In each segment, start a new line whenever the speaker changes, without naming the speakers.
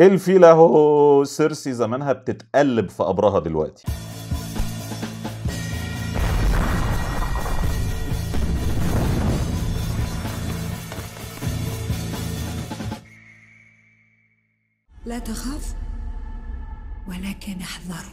الفيل اهو سيرسي زمانها بتتقلب في قبرها دلوقتي لا تخاف ولكن احذر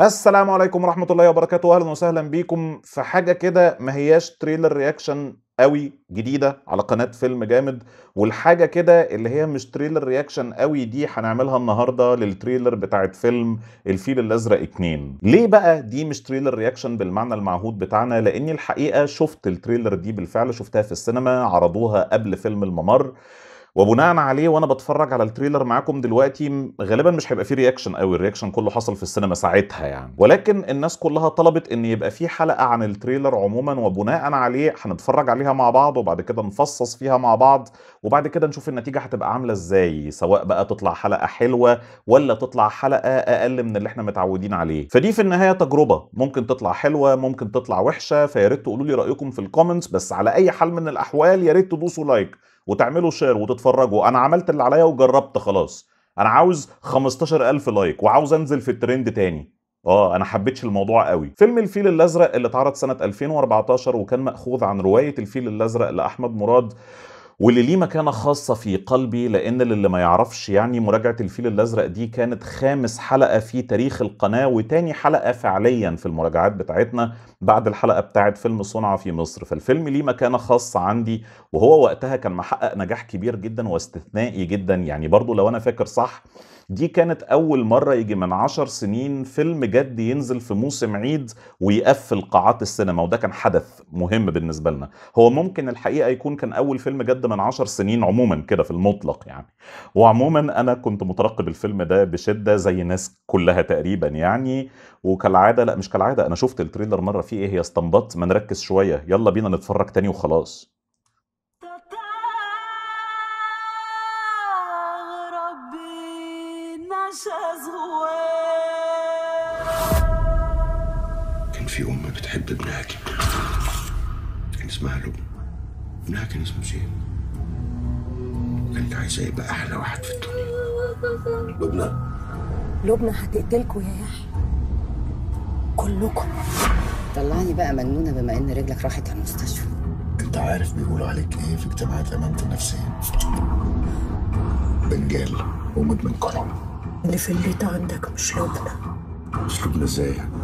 السلام عليكم ورحمة الله وبركاته أهلا وسهلا بيكم في حاجة كده ما هياش تريلر رياكشن قوي جديده على قناه فيلم جامد والحاجه كده اللي هي مش تريلر رياكشن قوي دي هنعملها النهارده للتريلر بتاعت فيلم الفيل الازرق 2 ليه بقى دي مش تريلر رياكشن بالمعنى المعهود بتاعنا لاني الحقيقه شفت التريلر دي بالفعل شفتها في السينما عرضوها قبل فيلم الممر وبناء عليه وانا بتفرج على التريلر معاكم دلوقتي غالبا مش هيبقى فيه رياكشن قوي الرياكشن كله حصل في السينما ساعتها يعني ولكن الناس كلها طلبت ان يبقى في حلقه عن التريلر عموما وبناء عليه هنتفرج عليها مع بعض وبعد كده نفصص فيها مع بعض وبعد كده نشوف النتيجه هتبقى عامله ازاي سواء بقى تطلع حلقه حلوه ولا تطلع حلقه اقل من اللي احنا متعودين عليه فدي في النهايه تجربه ممكن تطلع حلوه ممكن تطلع وحشه فيا ريت تقولوا لي رايكم في الكومنتس بس على اي حال من الاحوال يا ريت تدوسوا لايك وتعملوا شير وتتفرجوا انا عملت اللي عليا وجربت خلاص انا عاوز 15000 لايك وعاوز انزل في الترند تاني اه انا حبيتش الموضوع قوي فيلم الفيل الازرق اللي اتعرض سنه 2014 وكان ماخوذ عن روايه الفيل الازرق لاحمد مراد واللي ليه مكانة خاصة في قلبي لأن للي ما يعرفش يعني مراجعة الفيل الأزرق دي كانت خامس حلقة في تاريخ القناة وتاني حلقة فعليا في المراجعات بتاعتنا بعد الحلقة بتاعت فيلم صنع في مصر فالفيلم ليه مكانة خاصة عندي وهو وقتها كان محقق نجاح كبير جدا واستثنائي جدا يعني برضو لو أنا فاكر صح دي كانت أول مرة يجي من عشر سنين فيلم جد ينزل في موسم عيد ويقفل قاعات السينما وده كان حدث مهم بالنسبة لنا هو ممكن الحقيقة يكون كان أول فيلم جد من عشر سنين عموما كده في المطلق يعني وعموما أنا كنت مترقب الفيلم ده بشدة زي ناس كلها تقريبا يعني وكالعادة لا مش كالعادة أنا شفت التريلر مرة فيه إيه هي استنبطت ما نركز شوية يلا بينا نتفرج تاني وخلاص في أم بتحب ابنها كده كان اسمها لبنى ابنها كان اسمه زين كانت عايزة يبقى أحلى واحد في الدنيا لبنى لبنى هتقتلكوا يا يحيى كلكم طلعني بقى مجنونة بما إن رجلك راحت على المستشفى أنت عارف بيقولوا عليك إيه في اجتماعات أمانة النفسية بنجال ومدمن كرم اللي في البيت عندك مش لبنى مش لبنى إزاي يعني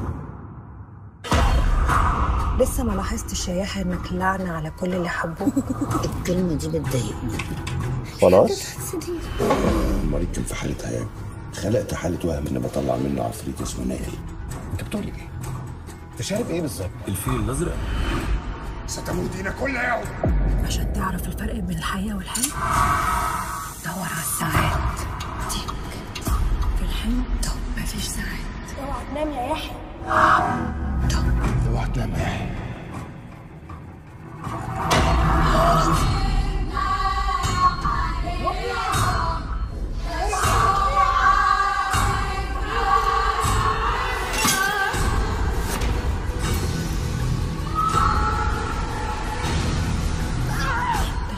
لسه ما لاحظتش يا يحيى انك لعنه على كل اللي حبوه الكلمه دي بتضايقني خلاص المريض كان في حالتها يعني خلقت حاله وهم اني بطلع منه عفريت اسمه نايل انت بتقول ايه؟ انت شارب ايه بالظبط؟ الفيل الازرق ستموتين كل يوم عشان تعرف الفرق بين الحقيقه والحلم دور على الساعات ديك في الحلم طب مفيش ساعات اوعى تنام يا يحيى لمح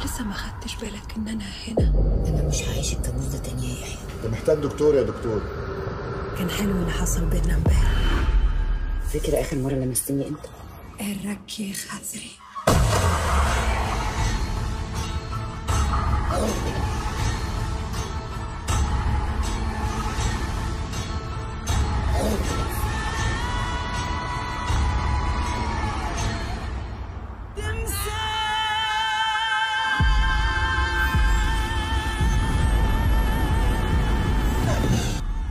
لسه ما خدتش بالك ان انا هنا انا مش يا انت محتاج دكتور يا دكتور كان حلو اللي حصل بيننا امبارح فاكر آخر مرة لمستني امتى؟ الركي خزري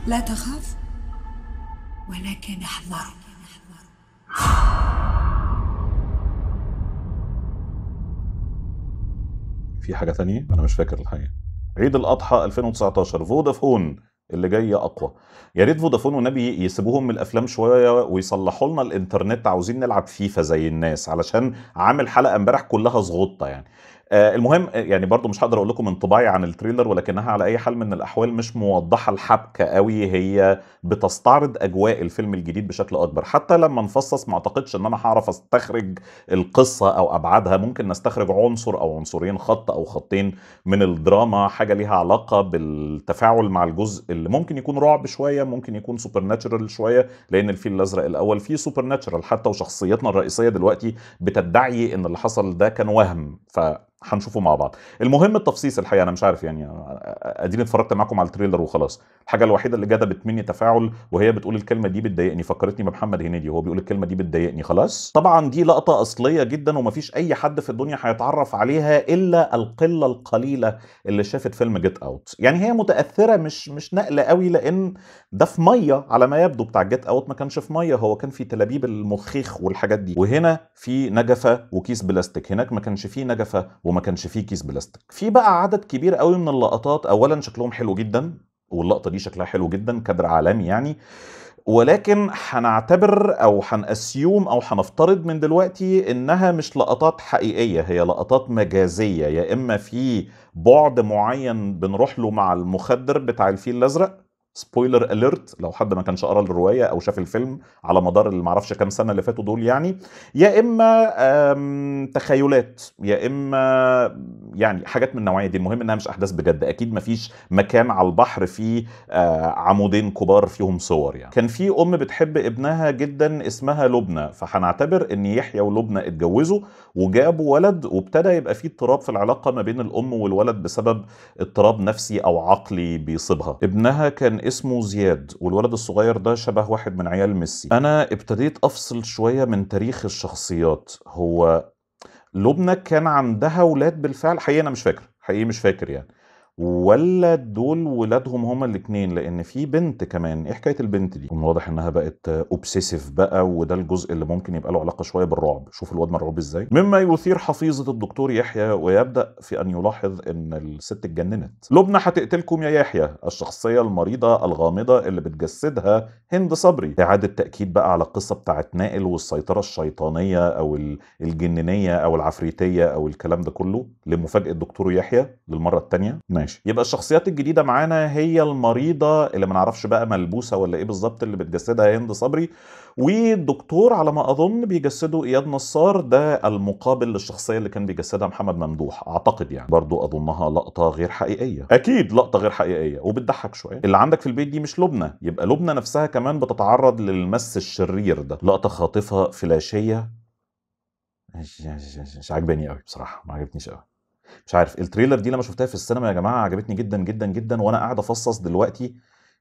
لا تخاف ولكن احذرني في حاجه تانية انا مش فاكر الحقيقه عيد الاضحى 2019 فودافون اللي جاي اقوى يا ريت فودافون والنبي يسيبوهم من الافلام شويه ويصلحوا لنا الانترنت عاوزين نلعب فيفا زي الناس علشان عامل حلقه امبارح كلها زغطه يعني آه، المهم آه، يعني برضو مش هقدر اقول لكم انطباعي عن التريلر ولكنها على اي حال من الاحوال مش موضحه الحبكه قوي هي بتستعرض اجواء الفيلم الجديد بشكل اكبر حتى لما نفصص ما اعتقدش ان انا هعرف استخرج القصه او ابعادها ممكن نستخرج عنصر او عنصرين خط او خطين من الدراما حاجه ليها علاقه بالتفاعل مع الجزء اللي ممكن يكون رعب شويه ممكن يكون سوبر ناتشرال شويه لان الفيل الازرق الاول فيه سوبر ناتشرال حتى وشخصيتنا الرئيسيه دلوقتي بتدعي ان اللي حصل ده كان وهم ف هنشوفه مع بعض المهم التفصيص الحقيقه انا مش عارف يعني اديني اتفرجت معاكم على التريلر وخلاص الحاجه الوحيده اللي جذبت مني تفاعل وهي بتقول الكلمه دي بتضايقني فكرتني بمحمد هنيدي وهو بيقول الكلمه دي بتضايقني خلاص طبعا دي لقطه اصليه جدا ومفيش اي حد في الدنيا هيتعرف عليها الا القله القليله اللي شافت فيلم جيت اوت يعني هي متاثره مش مش نقله قوي لان ده في ميه على ما يبدو بتاع جيت اوت ما كانش في ميه هو كان في تلابيب المخيخ والحاجات دي وهنا في نجفه وكيس بلاستيك هناك ما كانش فيه نجفه وما كانش فيه كيس بلاستيك في بقى عدد كبير قوي من اللقطات اولا شكلهم حلو جدا واللقطه دي شكلها حلو جدا كادر عالمي يعني ولكن هنعتبر او هنأسيوم او هنفترض من دلوقتي انها مش لقطات حقيقيه هي لقطات مجازيه يا اما في بعد معين بنروح له مع المخدر بتاع الفيل الازرق سبويلر اليرت لو حد ما كانش قرا الروايه او شاف الفيلم على مدار اللي معرفش كام سنه اللي فاتوا دول يعني يا اما تخيلات يا اما يعني حاجات من النوعيه دي المهم انها مش احداث بجد اكيد مفيش مكان على البحر فيه آه، عمودين كبار فيهم صور يعني كان في ام بتحب ابنها جدا اسمها لبنى فهنعتبر ان يحيى ولبنى اتجوزوا وجابوا ولد وابتدى يبقى في اضطراب في العلاقه ما بين الام والولد بسبب اضطراب نفسي او عقلي بيصيبها ابنها كان اسمه زياد والولد الصغير ده شبه واحد من عيال ميسي انا ابتديت افصل شويه من تاريخ الشخصيات هو لبنى كان عندها ولاد بالفعل حقيقه انا مش فاكر حقيقي مش فاكر يعني ولا دول ولادهم هما الاثنين لان في بنت كمان ايه حكايه البنت دي من واضح انها بقت اوبسيسيف بقى وده الجزء اللي ممكن يبقى له علاقه شويه بالرعب شوف الواد مرعوب ازاي مما يثير حفيظه الدكتور يحيى ويبدا في ان يلاحظ ان الست اتجننت لبنى هتقتلكم يا يحيى الشخصيه المريضه الغامضه اللي بتجسدها هند صبري اعاده تاكيد بقى على القصه بتاعت نائل والسيطره الشيطانيه او الجنينيه او العفريتيه او الكلام ده كله لمفاجاه دكتور يحيى للمره الثانيه ماشي ماشي يبقى الشخصيات الجديده معانا هي المريضه اللي ما نعرفش بقى ملبوسه ولا ايه بالظبط اللي بتجسدها هند صبري والدكتور على ما اظن بيجسده اياد نصار ده المقابل للشخصيه اللي كان بيجسدها محمد ممدوح اعتقد يعني برضو اظنها لقطه غير حقيقيه اكيد لقطه غير حقيقيه وبتضحك شويه اللي عندك في البيت دي مش لبنى يبقى لبنى نفسها كمان بتتعرض للمس الشرير ده لقطه خاطفه فلاشيه مش عاجباني قوي بصراحه ما عجبتنيش قوي مش عارف التريلر دي لما شفتها في السينما يا جماعه عجبتني جدا جدا جدا وانا قاعد افصص دلوقتي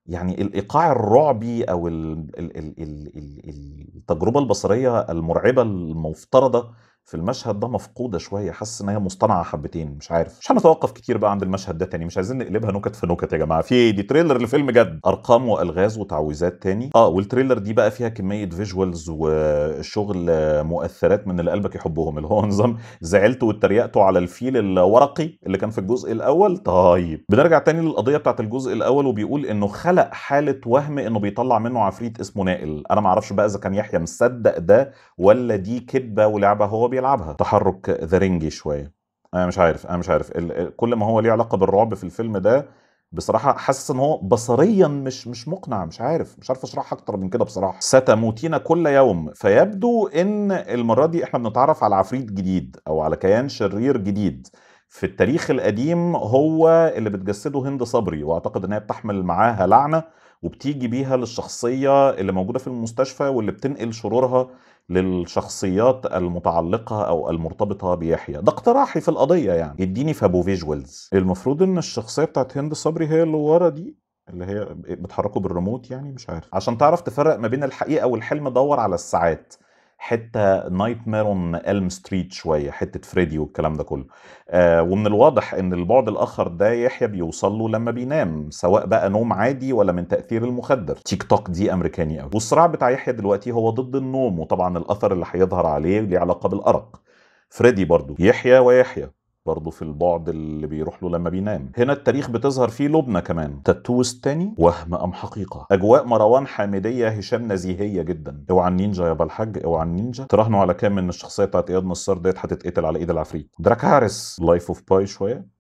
يعني الايقاع الرعبي او التجربه البصريه المرعبه المفترضه في المشهد ده مفقوده شويه حاسس ان هي مصطنعه حبتين مش عارف مش هنتوقف كتير بقى عند المشهد ده تاني مش عايزين نقلبها نكت في نكت يا جماعه في ايه دي تريلر لفيلم جد ارقام والغاز وتعويذات تاني اه والتريلر دي بقى فيها كميه فيجوالز وشغل مؤثرات من اللي قلبك يحبهم اللي هو نظام زعلت واتريقتوا على الفيل الورقي اللي كان في الجزء الاول طيب بنرجع تاني للقضيه بتاعت الجزء الاول وبيقول انه خلق حاله وهم انه بيطلع منه عفريت اسمه نائل انا ما اعرفش بقى اذا كان يحيى مصدق ده ولا دي كدبه ولعبه هو بي بيلعبها تحرك ذا شويه انا مش عارف انا مش عارف كل ما هو ليه علاقه بالرعب في الفيلم ده بصراحه حاسس ان هو بصريا مش مش مقنع مش عارف مش عارف اشرحها اكتر من كده بصراحه ستموتين كل يوم فيبدو ان المره دي احنا بنتعرف على عفريت جديد او على كيان شرير جديد في التاريخ القديم هو اللي بتجسده هند صبري واعتقد انها بتحمل معاها لعنه وبتيجي بيها للشخصيه اللي موجوده في المستشفى واللي بتنقل شرورها للشخصيات المتعلقة أو المرتبطة بيحيى ده اقتراحي في القضية يعني يديني فابو فيجوالز المفروض إن الشخصية بتاعت هند صبري هي اللي ورا دي اللي هي بتحركه بالريموت يعني مش عارف عشان تعرف تفرق ما بين الحقيقه والحلم دور على الساعات حته نايت مير اون الم ستريت شويه حته فريدي والكلام ده كله آه ومن الواضح ان البعد الاخر ده يحيى بيوصل له لما بينام سواء بقى نوم عادي ولا من تاثير المخدر تيك توك دي امريكاني قوي والصراع بتاع يحيى دلوقتي هو ضد النوم وطبعا الاثر اللي هيظهر عليه ليه علاقه بالارق فريدي برضو يحيى ويحيى برضه في البعد اللي بيروح له لما بينام هنا التاريخ بتظهر فيه لبنى كمان تاتوس تاني وهم ام حقيقه اجواء مروان حامديه هشام نزيهيه جدا اوعى النينجا يا بالحاج اوعى النينجا تراهنوا على كام من الشخصيه بتاعت اياد نصار ديت هتتقتل على ايد العفريت دراكارس لايف اوف باي شويه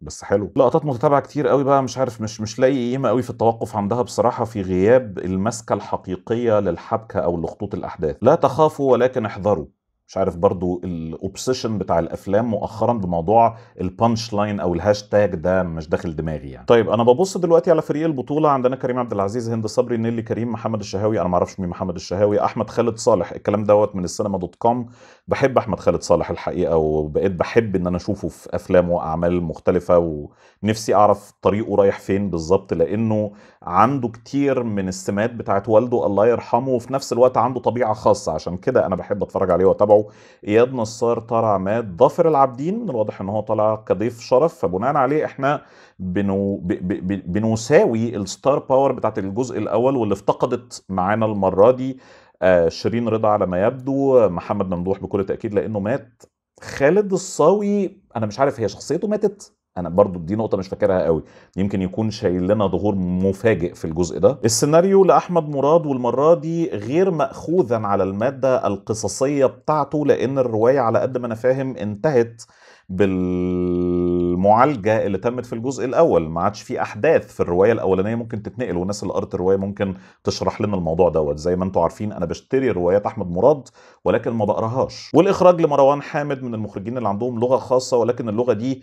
بس حلو لقطات متتابعه كتير قوي بقى مش عارف مش مش لاقي قيمه قوي في التوقف عندها بصراحه في غياب المسكه الحقيقيه للحبكه او لخطوط الاحداث لا تخافوا ولكن احذروا مش عارف برضو الاوبسيشن بتاع الافلام مؤخرا بموضوع البانش لاين او الهاشتاج ده مش داخل دماغي يعني طيب انا ببص دلوقتي على فريق البطوله عندنا كريم عبد العزيز هند صبري نيلي كريم محمد الشهاوي انا ما اعرفش مين محمد الشهاوي احمد خالد صالح الكلام دوت من السينما دوت كوم بحب احمد خالد صالح الحقيقه وبقيت بحب ان انا اشوفه في افلام واعمال مختلفه ونفسي اعرف طريقه رايح فين بالظبط لانه عنده كتير من السمات بتاعت والده الله يرحمه وفي نفس الوقت عنده طبيعه خاصه عشان كده انا بحب اتفرج عليه واتابعه اياد نصار طار عماد ظافر العابدين من الواضح ان هو طالع كضيف شرف فبناء عليه احنا بنو ب... ب... ب... بنساوي الستار باور بتاعت الجزء الاول واللي افتقدت معانا المره دي آه، شيرين رضا على ما يبدو محمد ممدوح بكل تاكيد لانه مات خالد الصاوي انا مش عارف هي شخصيته ماتت انا برضو دي نقطه مش فاكرها قوي يمكن يكون شايل لنا ظهور مفاجئ في الجزء ده السيناريو لاحمد مراد والمره دي غير ماخوذا على الماده القصصيه بتاعته لان الروايه على قد ما انا فاهم انتهت بالمعالجه اللي تمت في الجزء الاول ما عادش في احداث في الروايه الاولانيه ممكن تتنقل والناس اللي قرت الروايه ممكن تشرح لنا الموضوع دوت زي ما انتم عارفين انا بشتري روايات احمد مراد ولكن ما بقراهاش والاخراج لمروان حامد من المخرجين اللي عندهم لغه خاصه ولكن اللغه دي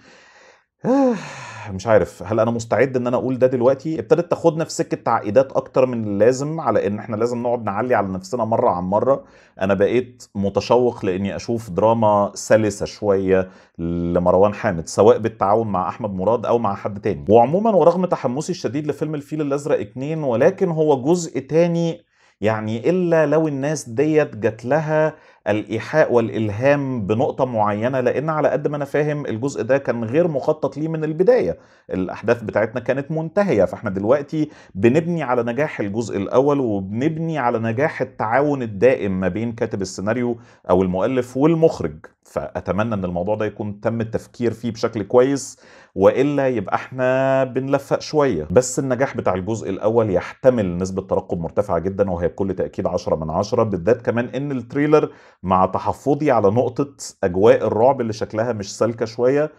مش عارف هل انا مستعد ان انا اقول ده دلوقتي ابتدت تاخدنا في سكه تعقيدات اكتر من اللازم على ان احنا لازم نقعد نعلي على نفسنا مره عن مره انا بقيت متشوق لاني اشوف دراما سلسه شويه لمروان حامد سواء بالتعاون مع احمد مراد او مع حد تاني وعموما ورغم تحمسي الشديد لفيلم الفيل الازرق 2 ولكن هو جزء تاني يعني الا لو الناس ديت جات لها الايحاء والالهام بنقطه معينه لان على قد ما انا فاهم الجزء ده كان غير مخطط ليه من البدايه الاحداث بتاعتنا كانت منتهيه فاحنا دلوقتي بنبني على نجاح الجزء الاول وبنبني على نجاح التعاون الدائم ما بين كاتب السيناريو او المؤلف والمخرج فاتمنى ان الموضوع ده يكون تم التفكير فيه بشكل كويس والا يبقى احنا بنلفق شويه بس النجاح بتاع الجزء الاول يحتمل نسبه ترقب مرتفعه جدا وهي بكل تاكيد 10 من 10 بالذات كمان ان التريلر مع تحفظي على نقطه اجواء الرعب اللي شكلها مش سالكه شويه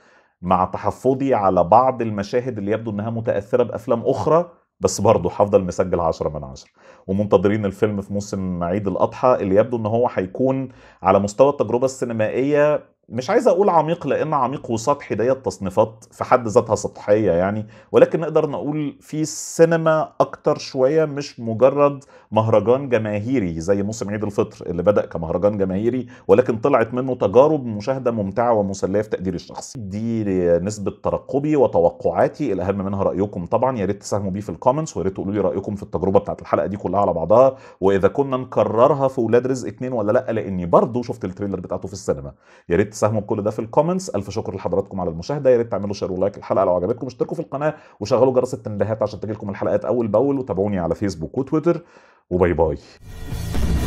مع تحفظي على بعض المشاهد اللي يبدو انها متاثره بافلام اخرى بس برضه هفضل مسجل 10 من 10 ومنتظرين الفيلم في موسم عيد الاضحى اللي يبدو ان هو هيكون على مستوى التجربه السينمائيه مش عايز اقول عميق لان عميق وسطحي ديت تصنيفات في حد ذاتها سطحيه يعني ولكن نقدر نقول في سينما اكتر شويه مش مجرد مهرجان جماهيري زي موسم عيد الفطر اللي بدا كمهرجان جماهيري ولكن طلعت منه تجارب مشاهده ممتعه ومسليه في تقديري الشخصي دي نسبه ترقبي وتوقعاتي الاهم منها رايكم طبعا يا ريت تساهموا بيه في الكومنتس ويا ريت تقولوا لي رايكم في التجربه بتاعت الحلقه دي كلها على بعضها واذا كنا نكررها في ولاد رزق اتنين ولا لا لاني برضه شفت التريلر بتاعته في السينما يا ريت تساهموا بكل ده في الكومنتس الف شكر لحضراتكم على المشاهده يا ريت تعملوا شير ولايك الحلقه لو عجبتكم اشتركوا في القناه وشغلوا جرس التنبيهات عشان تجيلكم الحلقات اول باول وتابعوني على فيسبوك وتويتر وباي باي